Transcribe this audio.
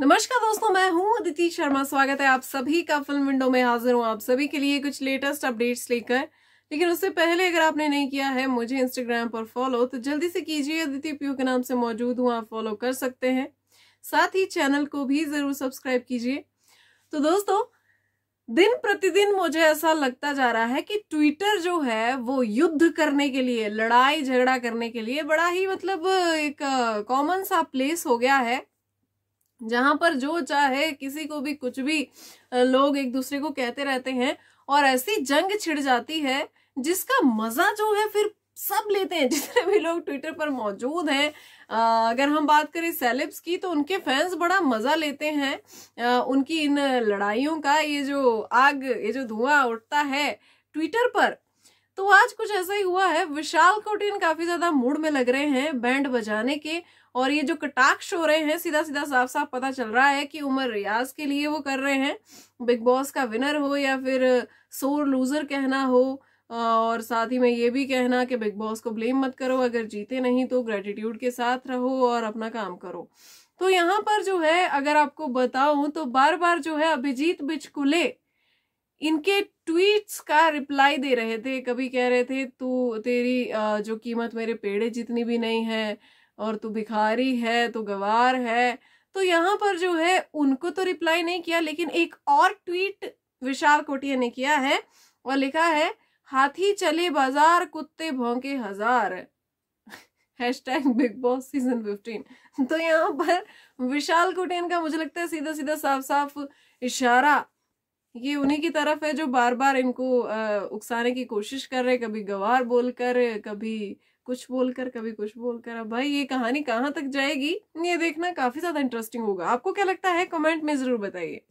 नमस्कार दोस्तों मैं हूं अदिति शर्मा स्वागत है आप सभी का फिल्म विंडो में हाजिर हूं आप सभी के लिए कुछ लेटेस्ट अपडेट्स लेकर लेकिन उससे पहले अगर आपने नहीं किया है मुझे इंस्टाग्राम पर फॉलो तो जल्दी से कीजिए अदिति प्यू के नाम से मौजूद हूं आप फॉलो कर सकते हैं साथ ही चैनल को भी जरूर सब्सक्राइब कीजिए तो दोस्तों दिन प्रतिदिन मुझे ऐसा लगता जा रहा है कि ट्विटर जो है वो युद्ध करने के लिए लड़ाई झगड़ा करने के लिए बड़ा ही मतलब एक कॉमन सा प्लेस हो गया है जहां पर जो चाहे किसी को भी कुछ भी लोग एक दूसरे को कहते रहते हैं और ऐसी जंग छिड़ जाती है जिसका मजा जो है फिर सब लेते हैं जितने भी लोग ट्विटर पर मौजूद हैं अगर हम बात करें सेलिब्स की तो उनके फैंस बड़ा मजा लेते हैं आ, उनकी इन लड़ाइयों का ये जो आग ये जो धुआं उठता है ट्विटर पर तो आज कुछ ऐसा ही हुआ है विशाल कोटिन काफी ज्यादा मूड में लग रहे हैं बैंड बजाने के और ये जो कटाक्ष हो रहे हैं सीधा सीधा साफ साफ पता चल रहा है कि उमर रियाज के लिए वो कर रहे हैं बिग बॉस का विनर हो या फिर सोर लूजर कहना हो और साथ ही में ये भी कहना कि बिग बॉस को ब्लेम मत करो अगर जीते नहीं तो ग्रेटिट्यूड के साथ रहो और अपना काम करो तो यहाँ पर जो है अगर आपको बताऊं तो बार बार जो है अभिजीत बिचकुले इनके ट्वीट्स का रिप्लाई दे रहे थे कभी कह रहे थे तू तेरी जो कीमत मेरे पेड़े जितनी भी नहीं है और तू भिखारी है तू गवार है तो यहाँ पर जो है उनको तो रिप्लाई नहीं किया लेकिन एक और ट्वीट विशाल कोटिया ने किया है और लिखा है हाथी चले बाजार कुत्ते भोंके हजार hashtag big boss season fifteen तो यहाँ पर विशाल कोटियन का मुझे लगता है सीधा सीधा साफ साफ इशारा ये उन्हीं की तरफ है जो बार बार इनको उकसाने की कोशिश कर रहे कभी गवार बोलकर कभी कुछ बोलकर कभी कुछ बोलकर अब भाई ये कहानी कहाँ तक जाएगी ये देखना काफी ज्यादा इंटरेस्टिंग होगा आपको क्या लगता है कमेंट में जरूर बताइए